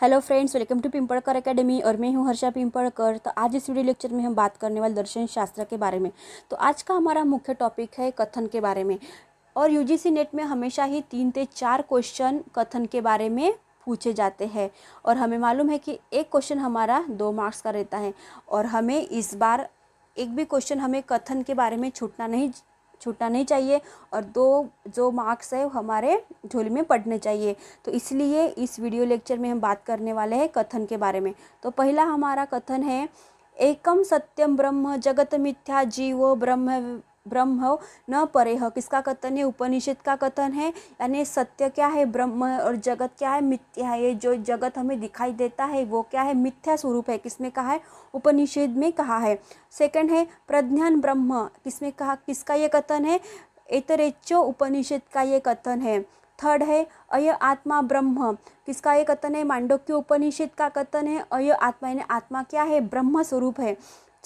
hello friends welcome to Pimpadkar academy और मैं हूं हर्षा पिंपड़कर तो आज इस वीडियो लेक्चर में हम बात करने वाले दर्शन शास्त्र के बारे में तो आज का हमारा मुख्य टॉपिक है कथन के बारे में और यूजीसी नेट में हमेशा ही तीन से चार क्वेश्चन कथन के बारे में पूछे जाते हैं और हमें मालूम है कि एक क्वेश्चन हमारा दो मार्क्स का रहता है और हमें इस बार एक भी क्वेश्चन हमें कथन के बारे में छूटना नहीं छूटना नहीं चाहिए और दो जो मार्क्स है हमारे झोली में पढ़ने चाहिए तो इसलिए इस वीडियो लेक्चर में हम बात करने वाले हैं कथन के बारे में तो पहला हमारा कथन है एकम सत्यम ब्रह्म जगत मिथ्या जीव ब्रह्म ब्रह्म न परे है किसका कथन है उपनिषद का कथन है यानी सत्य क्या है ब्रह्म और जगत क्या है मिथ्या है जो जगत हमें दिखाई देता है वो क्या है मिथ्या स्वरूप है किसमें कहा है उपनिषद में कहा है सेकंड है प्रज्ञान ब्रह्म किसमें कहा किसका ये कथन है इतरेचो उपनिषद का ये कथन है थर्ड है अय आत्मा ब्रह्म किसका ये कथन है मांडोक्य उपनिषद का कथन है अय आत्मा यानी आत्मा क्या है ब्रह्म स्वरूप है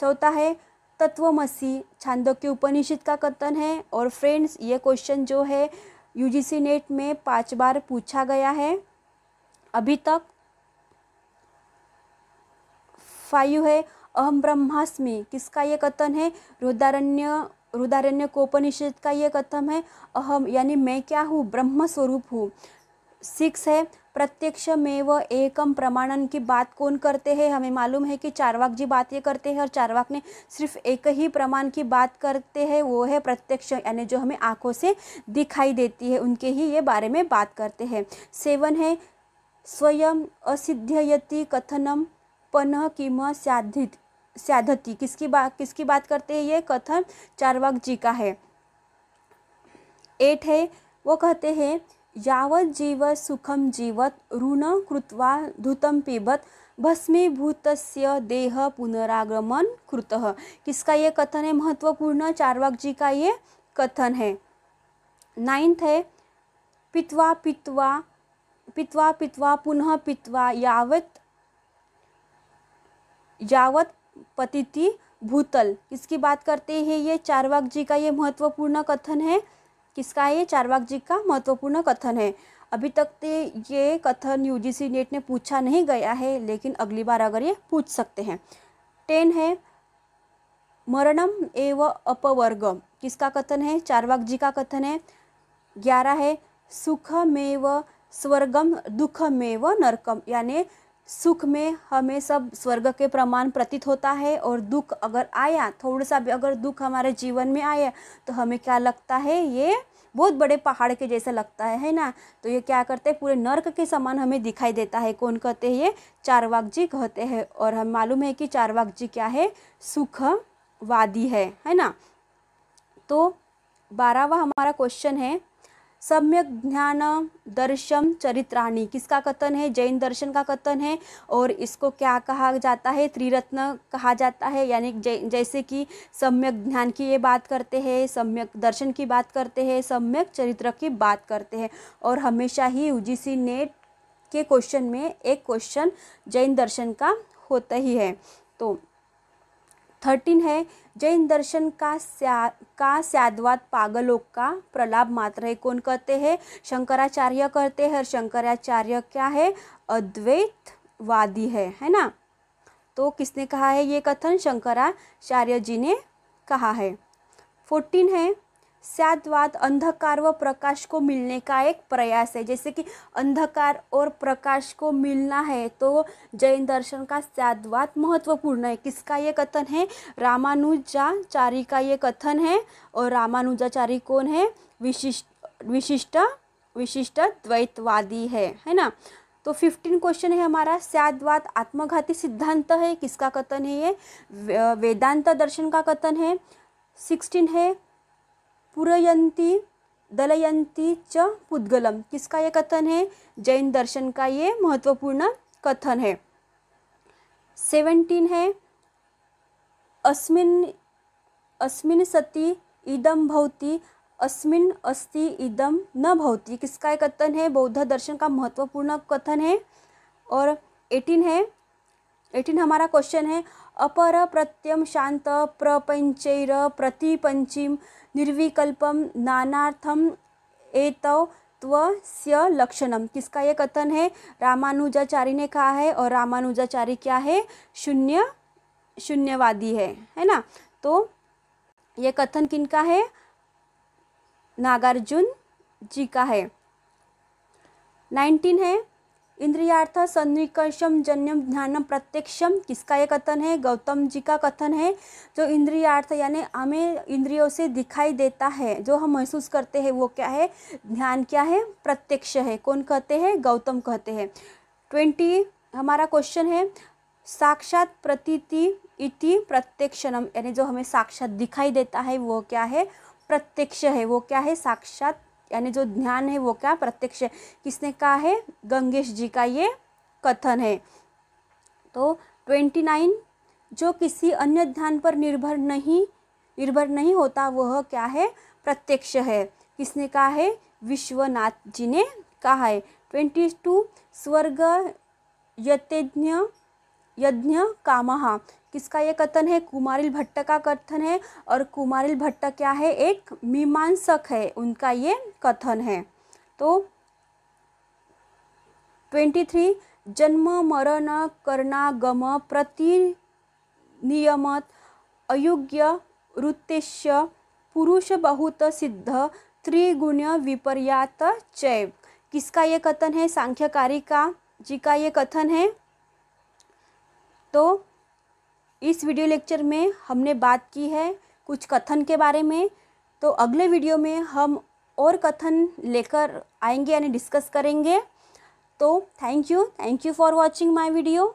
चौथा है तत्वमसी छांदोग्य उपनिषद का कथन है और फ्रेंड्स ये क्वेश्चन जो है यूजीसी नेट में पांच बार पूछा गया है अभी तक फाइव है अहम ब्रह्मास्मि किसका ये कथन है रुदारण्य रुदारण्य को उपनिषद का ये कथन है अहम यानी मैं क्या हूँ ब्रह्म स्वरूप हूँ सिक्स है प्रत्यक्ष में व एकम प्रमाणन की बात कौन करते हैं हमें मालूम है कि चारवाक जी बात ये करते हैं और चारवाक ने सिर्फ एक ही प्रमाण की बात करते हैं वो है प्रत्यक्ष यानी जो हमें आंखों से दिखाई देती है उनके ही ये बारे में बात करते हैं सेवन है स्वयं असिध्ययति कथनम पन किम साधित साधति किसकी बात किसकी बात करते हैं ये कथन चारवाक जी का है एट है वो कहते हैं जीव सुखम जीवत ऋण कृत्वा धुतम पिबत भस्मीभूत देह पुनरागमन कृत किसका ये कथन है महत्वपूर्ण चारवाक जी का ये कथन है नाइन्थ है पित्वा पित्वा पित्वा पित्वा पुनः पित्वा यावत यावत पतिति भूतल इसकी बात करते हैं ये चारवाक जी का ये महत्वपूर्ण कथन है किसका है ये चारवाक जी का महत्वपूर्ण कथन है अभी तक तो ये कथन यू नेट ने पूछा नहीं गया है लेकिन अगली बार अगर ये पूछ सकते हैं टेन है मरणम एव अपवर्गम किसका कथन है चारवाक जी का कथन है ग्यारह है सुखमेव स्वर्गम दुखमेव नरकम यानी सुख में हमें सब स्वर्ग के प्रमाण प्रतीत होता है और दुख अगर आया थोड़ा सा भी अगर दुख हमारे जीवन में आया तो हमें क्या लगता है ये बहुत बड़े पहाड़ के जैसा लगता है है ना तो ये क्या करते हैं पूरे नर्क के समान हमें दिखाई देता है कौन कहते हैं ये चारवाक जी कहते हैं और हम मालूम है कि चारवाक जी क्या है सुखवादी है है ना तो बारहवा हमारा क्वेश्चन है सम्यक ज्ञान दर्शन चरित्राणी किसका कथन है जैन दर्शन का कथन है और इसको क्या कहा जाता है त्रिरत्न कहा जाता है यानी जै, जैसे कि सम्यक ज्ञान की ये बात करते हैं सम्यक दर्शन की बात करते हैं सम्यक चरित्र की बात करते हैं और हमेशा ही यूजीसी नेट के क्वेश्चन में एक क्वेश्चन जैन दर्शन का होता ही है तो थर्टीन है जैन दर्शन का स्या का स्यादवाद पागलों का प्रलाप मात्र है कौन कहते हैं शंकराचार्य कहते हैं और शंकराचार्य क्या है अद्वैतवादी है है ना तो किसने कहा है ये कथन शंकराचार्य जी ने कहा है फोर्टीन है सातवाद अंधकार व प्रकाश को मिलने का एक प्रयास है जैसे कि अंधकार और प्रकाश को मिलना है तो जैन दर्शन का सातवाद महत्वपूर्ण है किसका ये कथन है रामानुजाचारी का ये कथन है और रामानुजाचारी कौन है विशिष्ट विशिष्ट विशिष्ट द्वैतवादी है है ना तो फिफ्टीन क्वेश्चन है हमारा सातवाद आत्मघाती सिद्धांत है किसका कथन है ये वेदांत दर्शन का कथन है सिक्सटीन है पुरयंती दलयंती च पुद्गलम किसका ये कथन है जैन दर्शन का ये महत्वपूर्ण कथन है सेवनटीन है अस्मिन अस्मिन सति इदम भवती अस्मिन अस्ति इदम न भवती किसका एक कथन है बौद्ध दर्शन का महत्वपूर्ण कथन है और एटीन है एटीन हमारा क्वेश्चन है अपर प्रत्यम शांत प्रपंचैर प्रतिपंचिम निर्विकल्पम नानार्थम एतव तत्वस्य लक्षणम किसका ये कथन है रामानुजाचार्य ने कहा है और रामानुजाचार्य क्या है शून्य शून्यवादी है है ना तो ये कथन किनका है नागार्जुन जी का है नाइनटीन है इंद्रियार्थ सन्निकषम जन्यम ध्यानम प्रत्यक्षम किसका ये कथन है गौतम जी का कथन है जो इंद्रियार्थ यानी हमें इंद्रियों से दिखाई देता है जो हम महसूस करते हैं वो क्या है ध्यान क्या है प्रत्यक्ष है कौन कहते हैं गौतम कहते हैं ट्वेंटी हमारा क्वेश्चन है साक्षात प्रतीति इति प्रत्यक्षणम यानी जो हमें साक्षात दिखाई देता है वो क्या है प्रत्यक्ष है वो क्या है साक्षात यानी जो ध्यान है वो क्या प्रत्यक्ष है किसने कहा है गंगेश जी का ये कथन है तो ट्वेंटी नाइन जो किसी अन्य ध्यान पर निर्भर नहीं निर्भर नहीं होता वह क्या है प्रत्यक्ष है किसने कहा है विश्वनाथ जी ने कहा है ट्वेंटी टू स्वर्ग यज्ञ यज्ञ कामहा किसका ये कथन है कुमारिल भट्ट का कथन है और कुमारिल भट्ट क्या है एक मीमांसक है उनका ये कथन है तो ट्वेंटी थ्री जन्म मरण प्रति प्रतिनियमत अयोग्य रुतेश्य पुरुष बहुत सिद्ध त्रिगुण विपर्यात चय किसका ये कथन है सांख्यकारी का जी का ये कथन है तो इस वीडियो लेक्चर में हमने बात की है कुछ कथन के बारे में तो अगले वीडियो में हम और कथन लेकर आएंगे यानी डिस्कस करेंगे तो thank you thank you for watching my video